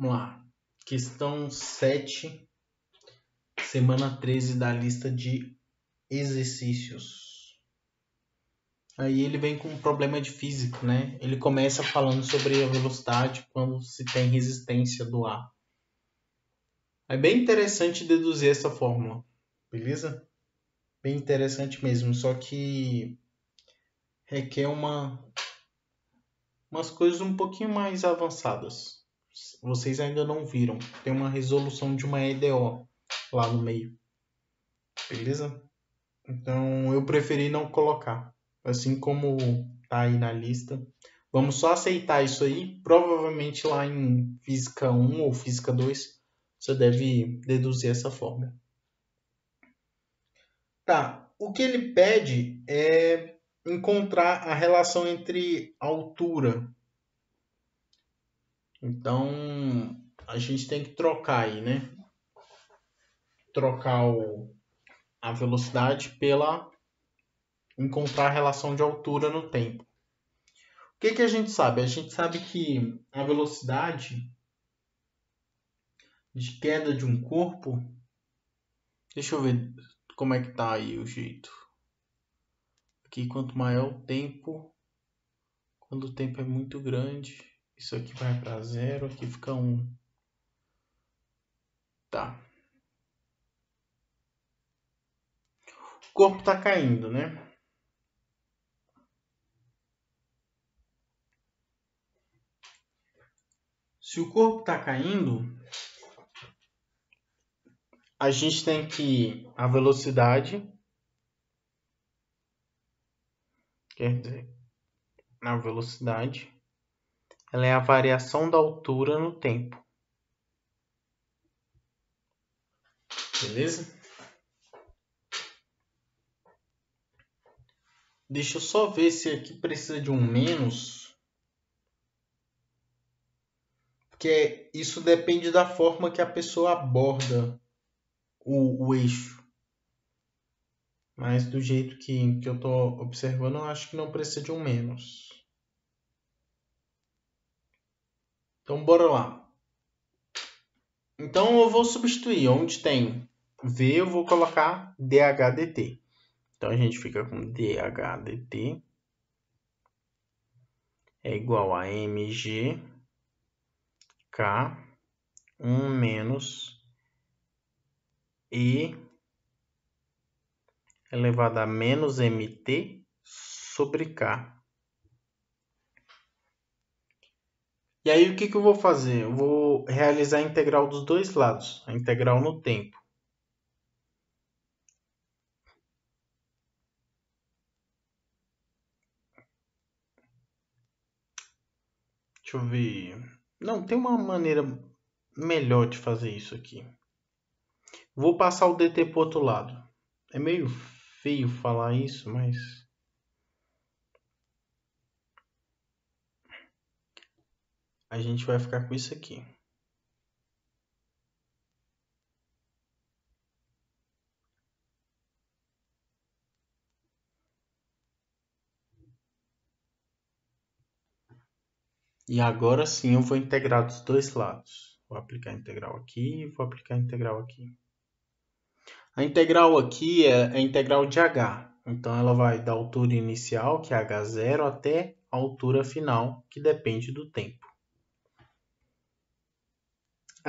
Vamos lá. Questão 7, semana 13 da lista de exercícios. Aí ele vem com um problema de física, né? Ele começa falando sobre a velocidade quando se tem resistência do ar. É bem interessante deduzir essa fórmula, beleza? Bem interessante mesmo, só que requer uma, umas coisas um pouquinho mais avançadas vocês ainda não viram, tem uma resolução de uma EDO lá no meio. Beleza? Então eu preferi não colocar. Assim como tá aí na lista. Vamos só aceitar isso aí. Provavelmente lá em física 1 ou física 2 você deve deduzir essa fórmula. Tá. O que ele pede é encontrar a relação entre altura então a gente tem que trocar aí, né? Trocar o, a velocidade pela encontrar a relação de altura no tempo. O que, que a gente sabe? A gente sabe que a velocidade de queda de um corpo. Deixa eu ver como é que tá aí o jeito. Aqui quanto maior o tempo, quando o tempo é muito grande. Isso aqui vai para zero, aqui fica um. Tá. O corpo está caindo, né? Se o corpo está caindo, a gente tem que a velocidade, quer dizer, a velocidade ela é a variação da altura no tempo. Beleza? Deixa eu só ver se aqui precisa de um menos. Porque isso depende da forma que a pessoa aborda o, o eixo. Mas do jeito que, que eu estou observando, eu acho que não precisa de um menos. Então bora lá. Então eu vou substituir onde tem V, eu vou colocar DHDT. Então a gente fica com DHDT é igual a mg k 1 menos e elevado a menos mt sobre k E aí o que, que eu vou fazer? Eu vou realizar a integral dos dois lados, a integral no tempo. Deixa eu ver. Não, tem uma maneira melhor de fazer isso aqui. Vou passar o dt para o outro lado. É meio feio falar isso, mas a gente vai ficar com isso aqui. E agora sim eu vou integrar dos dois lados. Vou aplicar integral aqui e vou aplicar integral aqui. A integral aqui é a é integral de h. Então ela vai da altura inicial, que é h0, até a altura final, que depende do tempo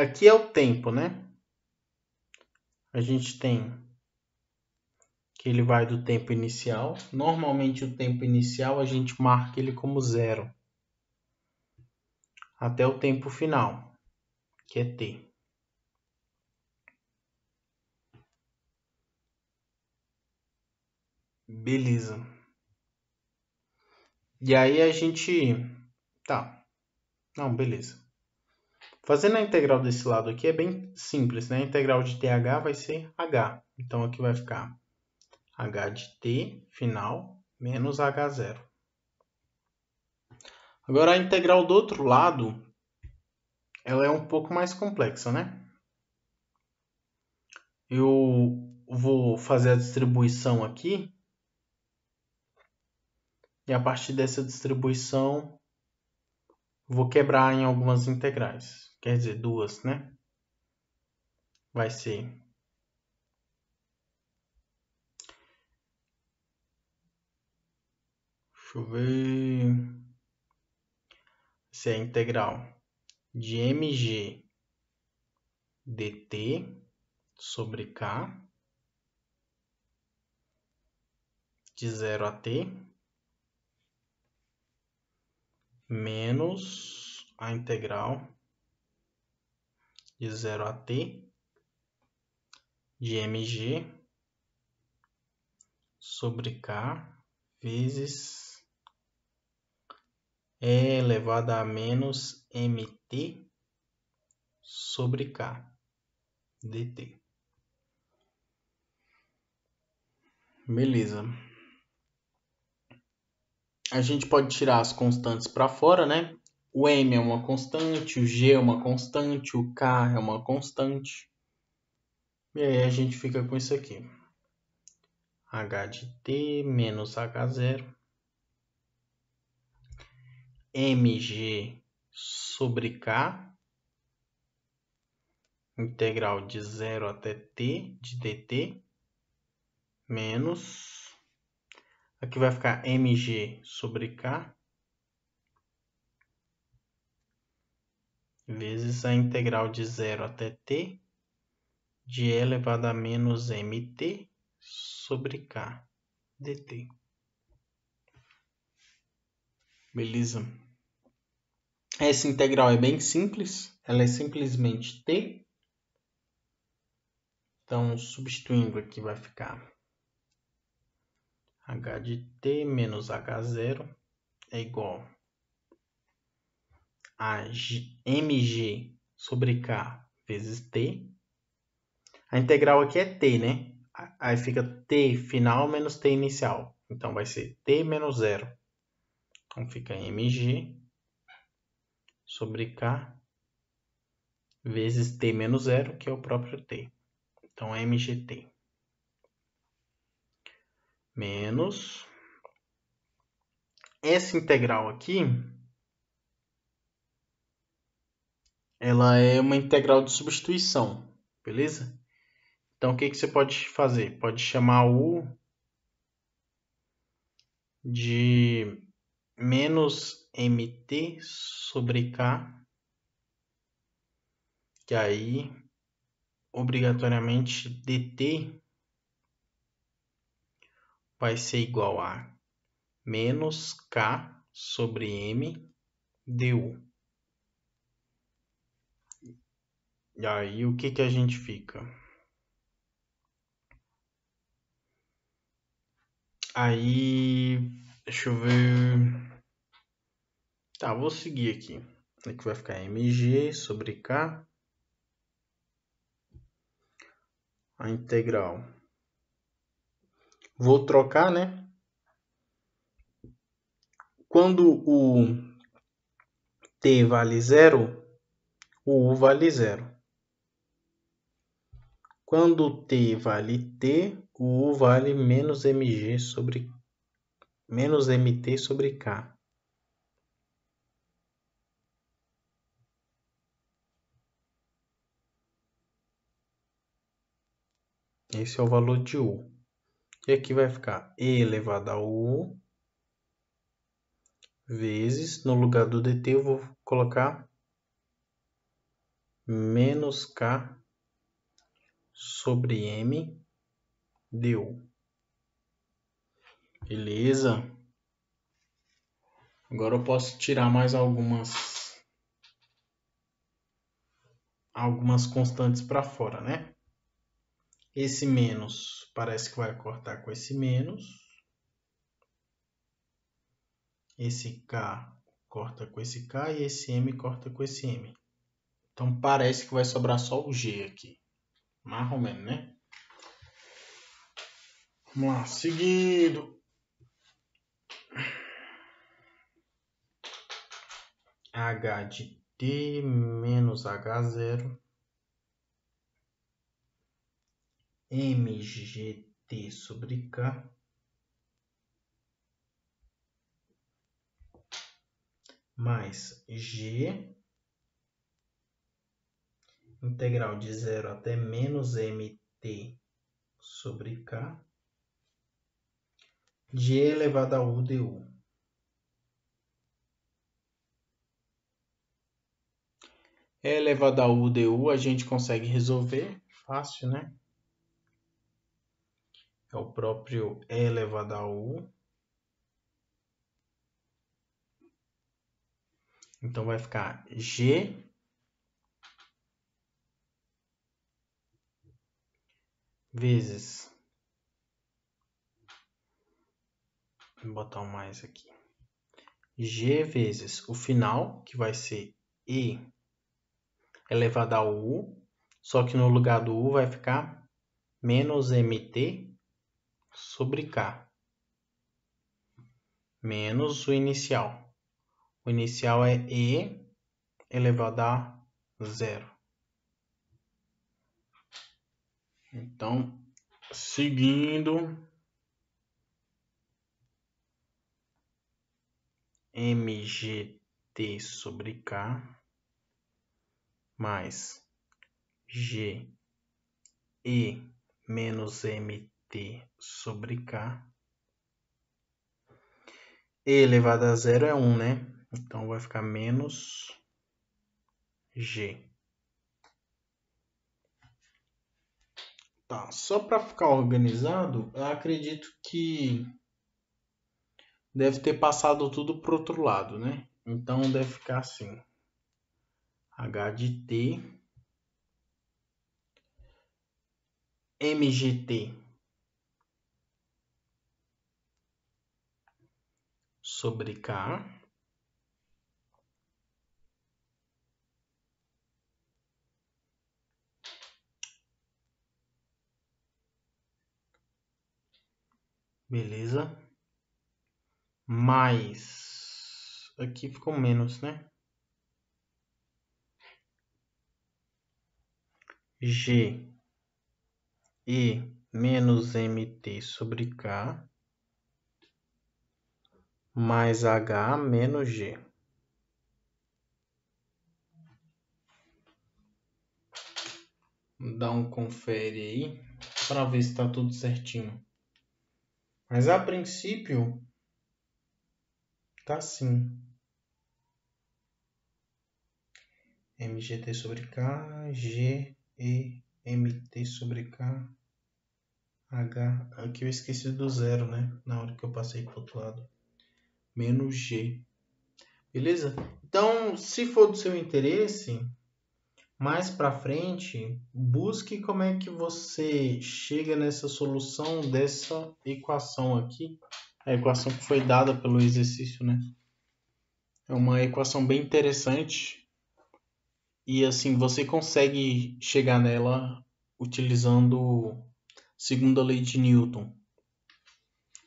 aqui é o tempo, né? A gente tem que ele vai do tempo inicial. Normalmente o tempo inicial a gente marca ele como zero até o tempo final, que é t. Beleza. E aí a gente tá. Não, beleza. Fazendo a integral desse lado aqui é bem simples, né? A integral de TH vai ser H. Então, aqui vai ficar H de T final menos H0. Agora, a integral do outro lado, ela é um pouco mais complexa, né? Eu vou fazer a distribuição aqui. E a partir dessa distribuição, vou quebrar em algumas integrais quer dizer, duas, né? Vai ser Deixa eu ver. Se é integral de mg dt sobre k de zero a t menos a integral de 0 a t de mg sobre k vezes e elevado a menos mt sobre k dt. Beleza. A gente pode tirar as constantes para fora, né? O M é uma constante, o G é uma constante, o K é uma constante. E aí a gente fica com isso aqui. H de T menos H0. MG sobre K. Integral de zero até T de dt. Menos. Aqui vai ficar MG sobre K vezes a integral de zero até t de e elevado a menos mt sobre k dt. Beleza? Essa integral é bem simples, ela é simplesmente t. Então, substituindo aqui vai ficar h de t menos h zero é igual a mg sobre k vezes t. A integral aqui é t, né? Aí fica t final menos t inicial. Então vai ser t menos zero. Então fica mg sobre k vezes t menos zero, que é o próprio t. Então mgt menos essa integral aqui ela é uma integral de substituição, beleza? Então, o que, que você pode fazer? Pode chamar u de menos mt sobre k, que aí, obrigatoriamente, dt vai ser igual a menos k sobre m du. E aí o que que a gente fica? Aí, deixa eu ver. Tá, vou seguir aqui. Aqui vai ficar mg sobre k. A integral. Vou trocar, né? Quando o t vale zero, o u vale zero. Quando o T vale T, o U vale menos mg sobre menos mt sobre k. Esse é o valor de U. E aqui vai ficar E elevado a U vezes, no lugar do dt eu vou colocar menos k sobre M deu. Beleza? Agora eu posso tirar mais algumas algumas constantes para fora, né? Esse menos parece que vai cortar com esse menos. Esse K corta com esse K e esse M corta com esse M. Então parece que vai sobrar só o G aqui. Mais ou menos, né? Vamos lá, seguindo. H de T menos H0. MGT sobre K. Mais G integral de zero até menos mt sobre k de e elevado a u du. E elevado a u du a gente consegue resolver, fácil, né? É o próprio e elevado a u. Então vai ficar g vezes. Vou botar um mais aqui. G vezes o final, que vai ser E elevado a U, só que no lugar do U vai ficar menos MT sobre K, menos o inicial. O inicial é E elevado a zero. Então, seguindo mgt sobre k mais g e menos mt sobre k e elevado a zero é 1, né? Então vai ficar menos g Tá, só para ficar organizado, eu acredito que deve ter passado tudo o outro lado, né? Então deve ficar assim. H de T MGT sobre K Beleza. Mais. Aqui ficou menos, né? G e menos MT sobre K mais H menos G. Dá um confere aí para ver se está tudo certinho. Mas a princípio, tá sim. MGT sobre K, G, E, MT sobre K, H. Aqui é eu esqueci do zero, né? Na hora que eu passei pro outro lado. Menos G. Beleza? Então, se for do seu interesse, mais para frente, busque como é que você chega nessa solução dessa equação aqui, a equação que foi dada pelo exercício, né? É uma equação bem interessante e assim você consegue chegar nela utilizando segunda lei de Newton.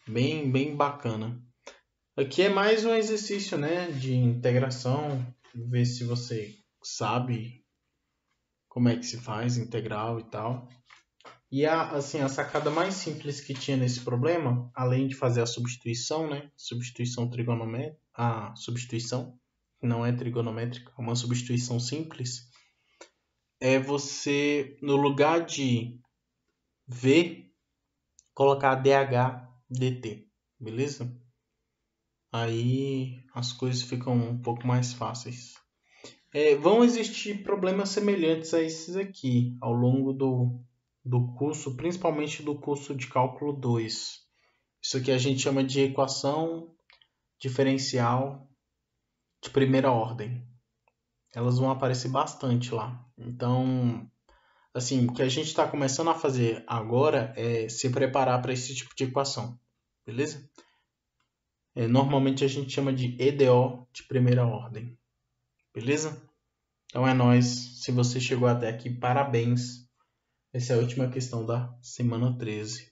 Bem, bem bacana. Aqui é mais um exercício, né, de integração, ver se você sabe como é que se faz integral e tal. E a, assim, a sacada mais simples que tinha nesse problema, além de fazer a substituição, né? Substituição trigonométrica, a substituição, não é trigonométrica, é uma substituição simples, é você, no lugar de V, colocar dH dt, beleza? Aí as coisas ficam um pouco mais fáceis. É, vão existir problemas semelhantes a esses aqui ao longo do, do curso, principalmente do curso de cálculo 2. Isso que a gente chama de equação diferencial de primeira ordem. Elas vão aparecer bastante lá. Então, assim, o que a gente está começando a fazer agora é se preparar para esse tipo de equação, beleza? É, normalmente a gente chama de EDO de primeira ordem. Beleza? Então é nós. Se você chegou até aqui, parabéns. Essa é a última questão da semana 13.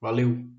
Valeu!